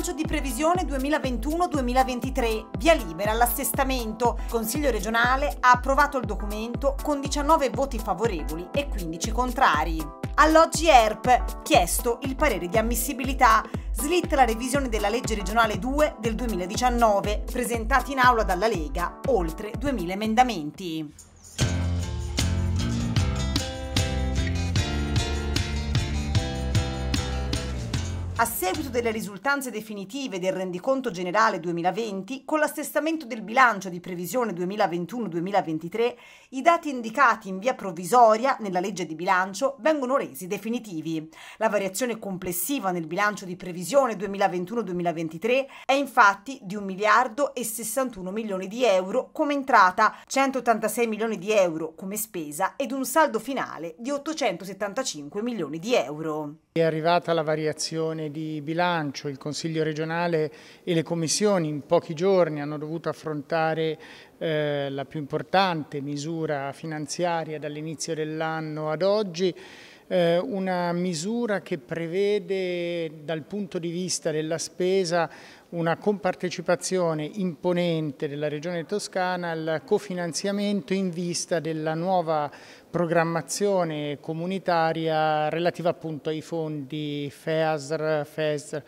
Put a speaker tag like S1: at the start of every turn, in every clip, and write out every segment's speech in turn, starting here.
S1: bilancio di previsione 2021-2023, via libera all'assestamento. Il Consiglio regionale ha approvato il documento con 19 voti favorevoli e 15 contrari. Alloggi ERP, chiesto il parere di ammissibilità, slitta la revisione della legge regionale 2 del 2019, presentata in aula dalla Lega, oltre 2000 emendamenti. A seguito delle risultanze definitive del rendiconto generale 2020, con l'assestamento del bilancio di previsione 2021-2023, i dati indicati in via provvisoria nella legge di bilancio vengono resi definitivi. La variazione complessiva nel bilancio di previsione 2021-2023 è infatti di 1 miliardo e 61 milioni di euro come entrata, 186 milioni di euro come spesa ed un saldo finale di 875 milioni di euro.
S2: È arrivata la variazione di bilancio, il Consiglio regionale e le commissioni in pochi giorni hanno dovuto affrontare eh, la più importante misura finanziaria dall'inizio dell'anno ad oggi eh, una misura che prevede dal punto di vista della spesa una compartecipazione imponente della Regione Toscana al cofinanziamento in vista della nuova programmazione comunitaria relativa appunto ai fondi FEASR, FESR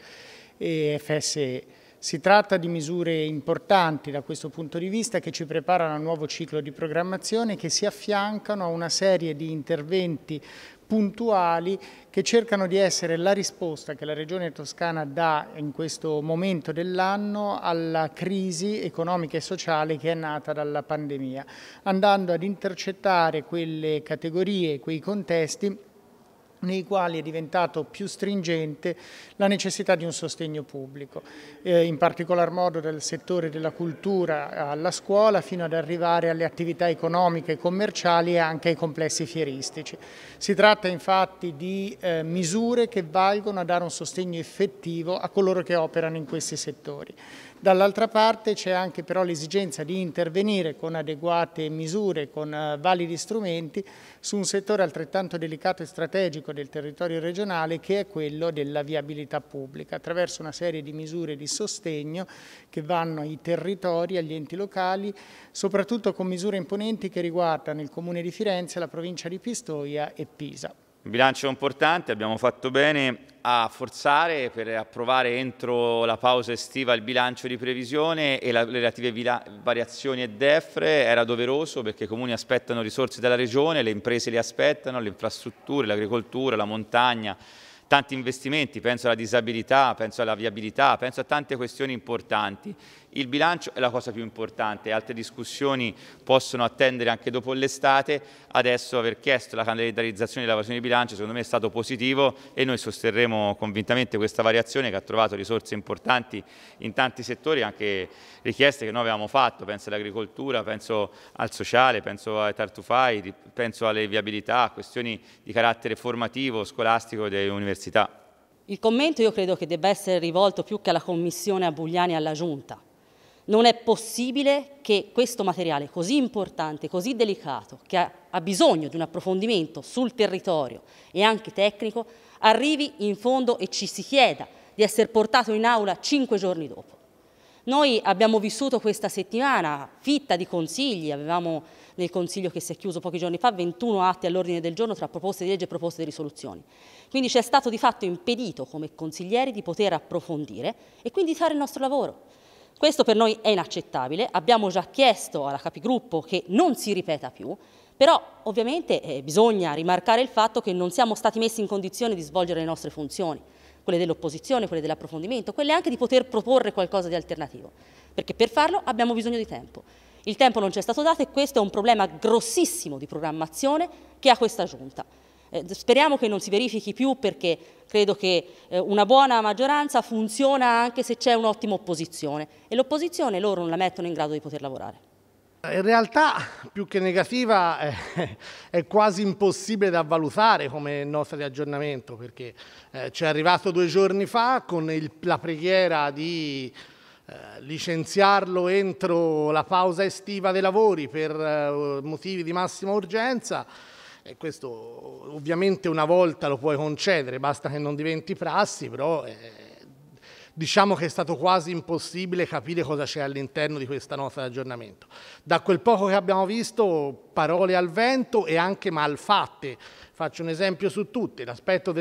S2: e FSE. Si tratta di misure importanti da questo punto di vista che ci preparano a un nuovo ciclo di programmazione che si affiancano a una serie di interventi puntuali che cercano di essere la risposta che la Regione Toscana dà in questo momento dell'anno alla crisi economica e sociale che è nata dalla pandemia, andando ad intercettare quelle categorie, quei contesti nei quali è diventato più stringente la necessità di un sostegno pubblico, eh, in particolar modo dal settore della cultura alla scuola fino ad arrivare alle attività economiche e commerciali e anche ai complessi fieristici. Si tratta infatti di eh, misure che valgono a dare un sostegno effettivo a coloro che operano in questi settori. Dall'altra parte c'è anche però l'esigenza di intervenire con adeguate misure, con eh, validi strumenti su un settore altrettanto delicato e strategico del territorio regionale che è quello della viabilità pubblica, attraverso una serie di misure di sostegno che vanno ai territori, agli enti locali, soprattutto con misure imponenti che riguardano il Comune di Firenze, la provincia di Pistoia e Pisa.
S3: Un bilancio importante, abbiamo fatto bene a forzare per approvare entro la pausa estiva il bilancio di previsione e la, le relative variazioni e defre era doveroso perché i comuni aspettano risorse dalla regione, le imprese le aspettano, le infrastrutture, l'agricoltura, la montagna, tanti investimenti, penso alla disabilità, penso alla viabilità, penso a tante questioni importanti il bilancio è la cosa più importante, altre discussioni possono attendere anche dopo l'estate, adesso aver chiesto la calendarizzazione variazione di bilancio secondo me è stato positivo e noi sosterremo convintamente questa variazione che ha trovato risorse importanti in tanti settori, anche richieste che noi avevamo fatto, penso all'agricoltura, penso al sociale, penso ai tartufai, penso alle viabilità, questioni di carattere formativo, scolastico delle università.
S4: Il commento io credo che debba essere rivolto più che alla Commissione a Bugliani e alla Giunta, non è possibile che questo materiale così importante, così delicato, che ha, ha bisogno di un approfondimento sul territorio e anche tecnico, arrivi in fondo e ci si chieda di essere portato in aula cinque giorni dopo. Noi abbiamo vissuto questa settimana fitta di consigli, avevamo nel consiglio che si è chiuso pochi giorni fa 21 atti all'ordine del giorno tra proposte di legge e proposte di risoluzioni. Quindi ci è stato di fatto impedito come consiglieri di poter approfondire e quindi fare il nostro lavoro. Questo per noi è inaccettabile, abbiamo già chiesto alla capigruppo che non si ripeta più, però ovviamente eh, bisogna rimarcare il fatto che non siamo stati messi in condizione di svolgere le nostre funzioni, quelle dell'opposizione, quelle dell'approfondimento, quelle anche di poter proporre qualcosa di alternativo, perché per farlo abbiamo bisogno di tempo. Il tempo non ci è stato dato e questo è un problema grossissimo di programmazione che ha questa giunta. Eh, speriamo che non si verifichi più perché credo che eh, una buona maggioranza funziona anche se c'è un'ottima opposizione e l'opposizione loro non la mettono in grado di poter lavorare.
S5: In realtà più che negativa eh, è quasi impossibile da valutare come nota di aggiornamento perché eh, ci è arrivato due giorni fa con il, la preghiera di eh, licenziarlo entro la pausa estiva dei lavori per eh, motivi di massima urgenza e questo ovviamente una volta lo puoi concedere, basta che non diventi prassi, però eh, diciamo che è stato quasi impossibile capire cosa c'è all'interno di questa nota di aggiornamento. Da quel poco che abbiamo visto, parole al vento e anche malfatte, Faccio un esempio su tutti, l'aspetto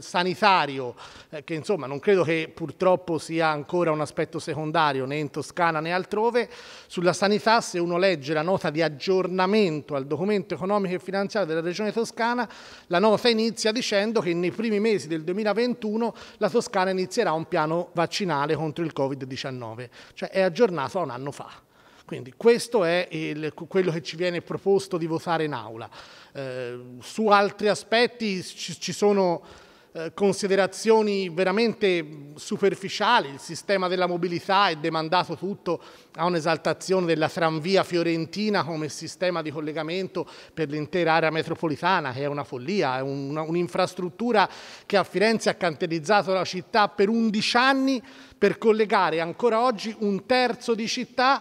S5: sanitario, eh, che insomma non credo che purtroppo sia ancora un aspetto secondario né in Toscana né altrove. Sulla sanità, se uno legge la nota di aggiornamento al documento economico e finanziario della Regione Toscana, la nota inizia dicendo che nei primi mesi del 2021 la Toscana inizierà un piano vaccinale contro il Covid-19, cioè è aggiornato a un anno fa. Quindi questo è il, quello che ci viene proposto di votare in aula. Eh, su altri aspetti ci, ci sono eh, considerazioni veramente superficiali, il sistema della mobilità è demandato tutto a un'esaltazione della tranvia fiorentina come sistema di collegamento per l'intera area metropolitana, che è una follia, è un'infrastruttura un che a Firenze ha canterizzato la città per 11 anni per collegare ancora oggi un terzo di città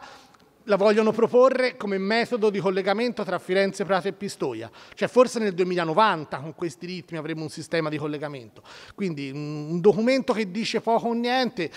S5: la vogliono proporre come metodo di collegamento tra Firenze, Prato e Pistoia. Cioè forse nel 2090 con questi ritmi avremo un sistema di collegamento. Quindi un documento che dice poco o niente,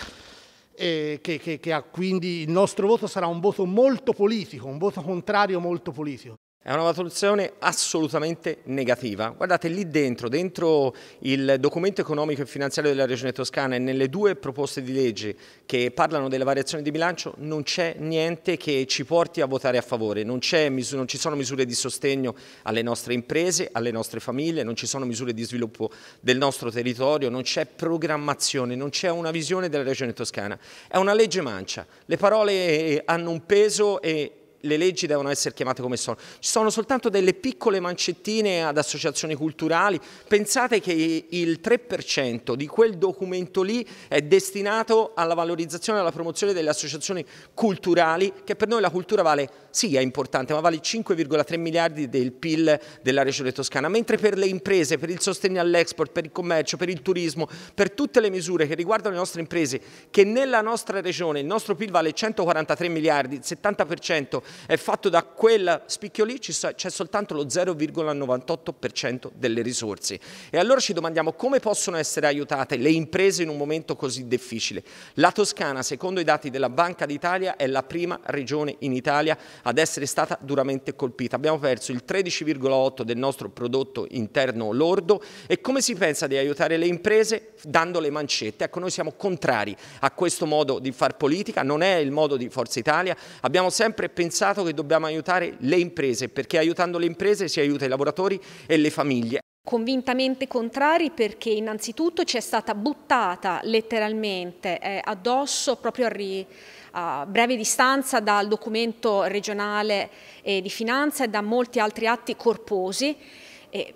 S5: e eh, che, che, che ha, quindi il nostro voto sarà un voto molto politico, un voto contrario molto politico.
S6: È una valutazione assolutamente negativa. Guardate, lì dentro, dentro il documento economico e finanziario della Regione Toscana e nelle due proposte di legge che parlano della variazione di bilancio non c'è niente che ci porti a votare a favore, non, non, ci sono misure di sostegno alle nostre imprese, alle nostre famiglie, non ci sono misure di sviluppo del nostro territorio, non c'è programmazione, non c'è una visione della Regione Toscana. È una legge mancia, le parole eh, hanno un peso e le leggi devono essere chiamate come sono. Ci sono soltanto delle piccole mancettine ad associazioni culturali. Pensate che il 3% di quel documento lì è destinato alla valorizzazione e alla promozione delle associazioni culturali, che per noi la cultura vale, sì è importante, ma vale 5,3 miliardi del PIL della regione toscana, mentre per le imprese, per il sostegno all'export, per il commercio, per il turismo, per tutte le misure che riguardano le nostre imprese, che nella nostra regione il nostro PIL vale 143 miliardi, il 70% è fatto da quel spicchio lì, c'è soltanto lo 0,98% delle risorse. E allora ci domandiamo come possono essere aiutate le imprese in un momento così difficile. La Toscana, secondo i dati della Banca d'Italia, è la prima regione in Italia ad essere stata duramente colpita. Abbiamo perso il 13,8% del nostro prodotto interno lordo e come si pensa di aiutare le imprese? Dando le mancette. Ecco, noi siamo contrari a questo modo di far politica, non è il modo di Forza Italia. Abbiamo sempre pensato pensato che dobbiamo aiutare le imprese, perché aiutando le imprese si aiuta i lavoratori e le famiglie
S7: convintamente contrari perché innanzitutto ci è stata buttata letteralmente eh, addosso proprio a, ri, a, breve distanza dal documento regionale eh, di finanza e da molti altri atti corposi. Eh,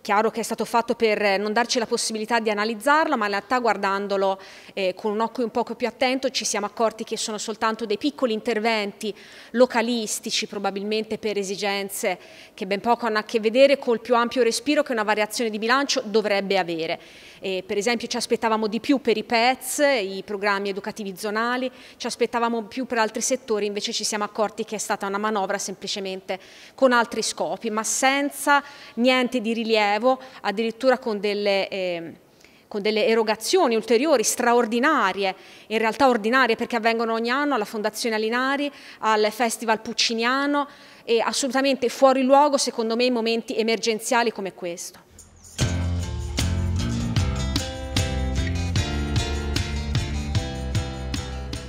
S7: chiaro che è stato fatto per eh, non darci la possibilità di analizzarlo, ma in realtà guardandolo eh, con un occhio un poco più attento ci siamo accorti che sono soltanto dei piccoli interventi localistici, probabilmente per esigenze che ben poco hanno a che vedere col più ampio respiro che una variazione di bilancio dovrebbe avere. Eh, per esempio ci aspettavamo di più per i PETS, i programmi educativi zonali, ci aspettavamo più per altri settori, invece ci siamo accorti che è stata una manovra semplicemente con altri scopi, ma senza niente di rilievo, addirittura con delle... Eh, con delle erogazioni ulteriori, straordinarie, in realtà ordinarie perché avvengono ogni anno alla Fondazione Alinari, al Festival Pucciniano e assolutamente fuori luogo secondo me in momenti emergenziali come questo.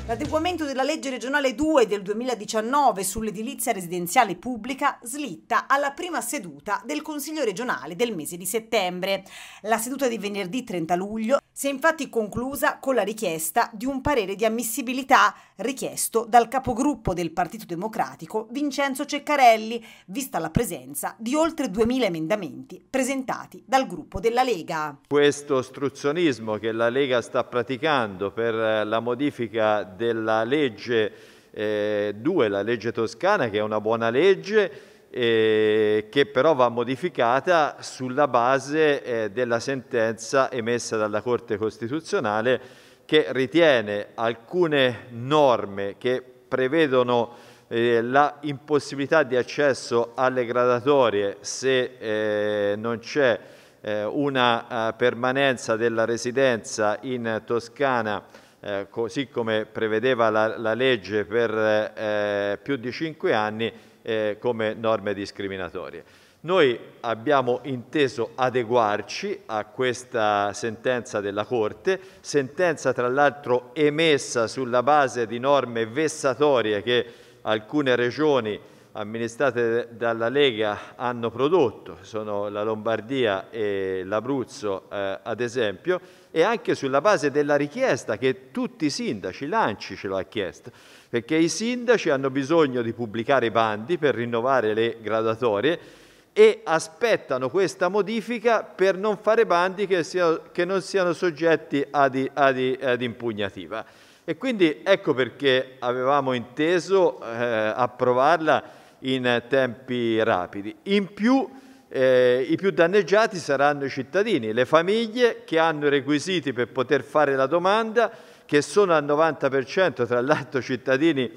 S1: L'adeguamento della legge regionale 2 del 2019 sull'edilizia residenziale pubblica slitta alla prima seduta del Consiglio regionale del mese di settembre. La seduta di venerdì 30 luglio si è infatti conclusa con la richiesta di un parere di ammissibilità richiesto dal capogruppo del Partito Democratico Vincenzo Ceccarelli, vista la presenza di oltre 2.000 emendamenti presentati dal gruppo della Lega.
S8: Questo ostruzionismo che la Lega sta praticando per eh, la modifica della legge 2, eh, la legge toscana, che è una buona legge, eh, che però va modificata sulla base eh, della sentenza emessa dalla Corte Costituzionale che ritiene alcune norme che prevedono eh, la impossibilità di accesso alle gradatorie se eh, non c'è eh, una eh, permanenza della residenza in Toscana così come prevedeva la, la legge per più di cinque anni eh, come norme discriminatorie. Noi abbiamo inteso adeguarci a questa sentenza della Corte, sentenza tra l'altro emessa sulla base di norme vessatorie che alcune regioni amministrate dalla Lega hanno prodotto, sono la Lombardia e l'Abruzzo eh, ad esempio, e anche sulla base della richiesta che tutti i sindaci, l'Anci ce l'ha chiesta, perché i sindaci hanno bisogno di pubblicare i bandi per rinnovare le graduatorie e aspettano questa modifica per non fare bandi che, siano, che non siano soggetti ad, ad, ad impugnativa. E quindi ecco perché avevamo inteso eh, approvarla in tempi rapidi. In più eh, i più danneggiati saranno i cittadini, le famiglie che hanno i requisiti per poter fare la domanda, che sono al 90% tra l'altro cittadini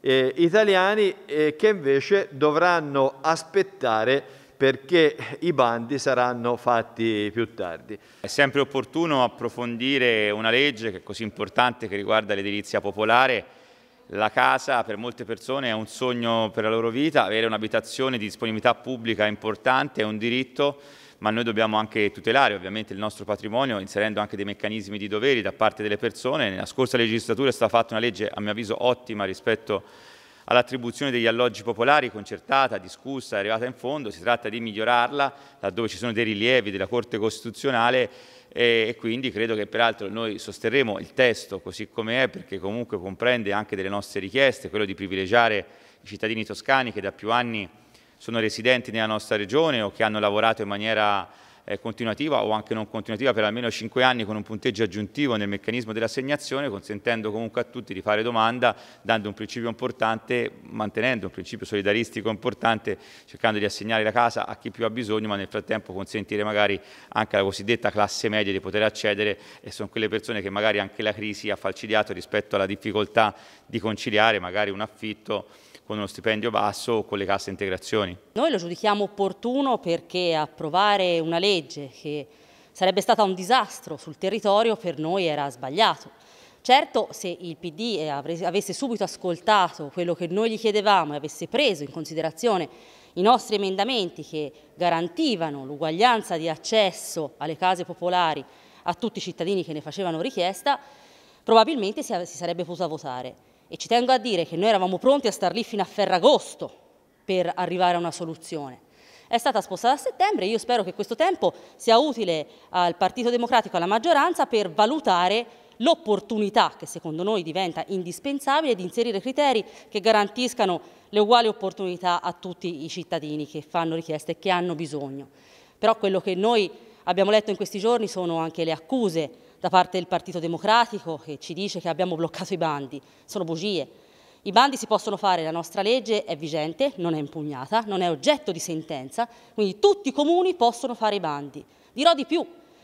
S8: eh, italiani, eh, che invece dovranno aspettare perché i bandi saranno fatti più tardi. È sempre opportuno approfondire una legge che è
S3: così importante che riguarda l'edilizia popolare la casa per molte persone è un sogno per la loro vita, avere un'abitazione di disponibilità pubblica è importante, è un diritto, ma noi dobbiamo anche tutelare ovviamente il nostro patrimonio inserendo anche dei meccanismi di doveri da parte delle persone. Nella scorsa legislatura è stata fatta una legge a mio avviso ottima rispetto all'attribuzione degli alloggi popolari, concertata, discussa, arrivata in fondo, si tratta di migliorarla laddove ci sono dei rilievi della Corte Costituzionale e, quindi credo che peraltro noi sosterremo il testo così come è perché comunque comprende anche delle nostre richieste, quello di privilegiare i cittadini toscani che da più anni sono residenti nella nostra regione o che hanno lavorato in maniera eh, continuativa o anche non continuativa per almeno 5 anni con un punteggio aggiuntivo nel meccanismo dell'assegnazione, consentendo comunque a tutti di fare domanda, dando un principio importante, mantenendo un principio solidaristico importante, cercando di assegnare la casa a chi più ha bisogno, ma nel frattempo consentire magari anche alla cosiddetta classe media di poter accedere e sono quelle persone che magari anche la crisi ha falcidiato rispetto alla difficoltà di conciliare magari un affitto con uno stipendio basso o con le casse integrazioni.
S4: Noi lo giudichiamo opportuno perché approvare una legge che sarebbe stata un disastro sul territorio per noi era sbagliato. Certo, se il PD avesse subito ascoltato quello che noi gli chiedevamo e avesse preso in considerazione i nostri emendamenti che garantivano l'uguaglianza di accesso alle case popolari a tutti i cittadini che ne facevano richiesta, probabilmente si sarebbe potuta votare. E ci tengo a dire che noi eravamo pronti a star lì fino a Ferragosto per arrivare a una soluzione. È stata spostata a settembre, io spero che questo tempo sia utile al Partito Democratico e alla maggioranza per valutare l'opportunità, che secondo noi diventa indispensabile, di inserire criteri che garantiscano le uguali opportunità a tutti i cittadini che fanno richieste e che hanno bisogno. Però quello che noi abbiamo letto in questi giorni sono anche le accuse da parte del Partito Democratico che ci dice che abbiamo bloccato i bandi. Sono bugie. I bandi si possono fare, la nostra legge è vigente, non è impugnata, non è oggetto di sentenza, quindi tutti i comuni possono fare i bandi. Dirò di più,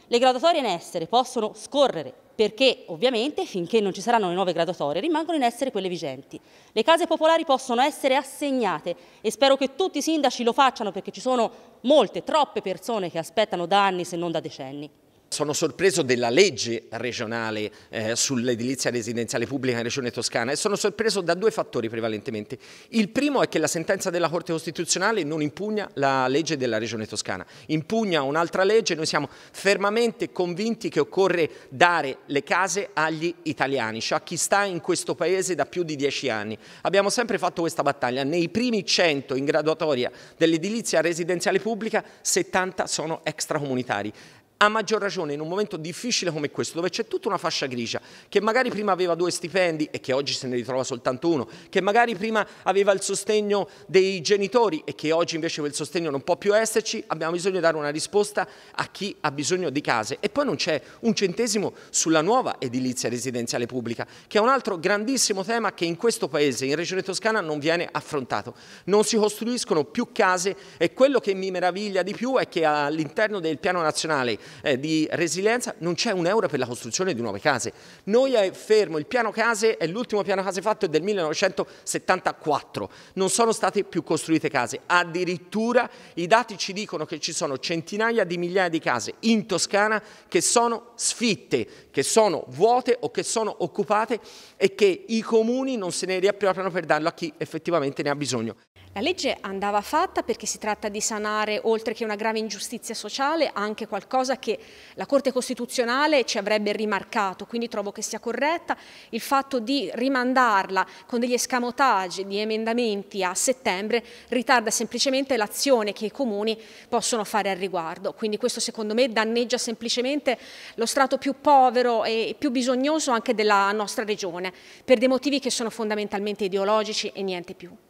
S4: le graduatorie in essere possono scorrere perché ovviamente finché non ci saranno le nuove graduatorie rimangono in essere quelle vigenti. Le case popolari possono essere assegnate e spero che tutti i sindaci lo facciano perché ci sono molte, troppe persone che aspettano da anni se non da decenni.
S6: Sono sorpreso della legge regionale eh, sull'edilizia residenziale pubblica in Regione Toscana e sono sorpreso da due fattori prevalentemente. Il primo è che la sentenza della Corte Costituzionale non impugna la legge della Regione Toscana, impugna un'altra legge, noi siamo fermamente convinti che occorre dare le case agli italiani, cioè a chi sta in questo paese da più di dieci anni. Abbiamo sempre fatto questa battaglia, nei primi 100 in graduatoria dell'edilizia residenziale pubblica 70 sono extracomunitari. A maggior ragione in un momento difficile come questo, dove c'è tutta una fascia grigia, che magari prima aveva due stipendi e che oggi se ne ritrova soltanto uno, che magari prima aveva il sostegno dei genitori e che oggi invece quel sostegno non può più esserci, abbiamo bisogno di dare una risposta a chi ha bisogno di case. E poi non c'è un centesimo sulla nuova edilizia residenziale pubblica, che è un altro grandissimo tema che in questo paese, in Regione Toscana, non viene affrontato. Non si costruiscono più case e quello che mi meraviglia di più è che all'interno del piano nazionale eh, di resilienza, non c'è un euro per la costruzione di nuove case. Noi è eh, fermo, il piano case è l'ultimo piano case fatto è del 1974, non sono state più costruite case, addirittura i dati ci dicono che ci sono centinaia di migliaia di case in Toscana che sono sfitte, che sono vuote o che sono occupate e che i comuni non se ne riappropriano per darlo a chi effettivamente ne ha bisogno.
S7: La legge andava fatta perché si tratta di sanare, oltre che una grave ingiustizia sociale, anche qualcosa che la Corte Costituzionale ci avrebbe rimarcato, quindi trovo che sia corretta. Il fatto di rimandarla con degli escamotaggi di emendamenti a settembre ritarda semplicemente l'azione che i comuni possono fare al riguardo, quindi questo secondo me danneggia semplicemente lo strato più povero e più bisognoso anche della nostra regione, per dei motivi che sono fondamentalmente ideologici e niente più.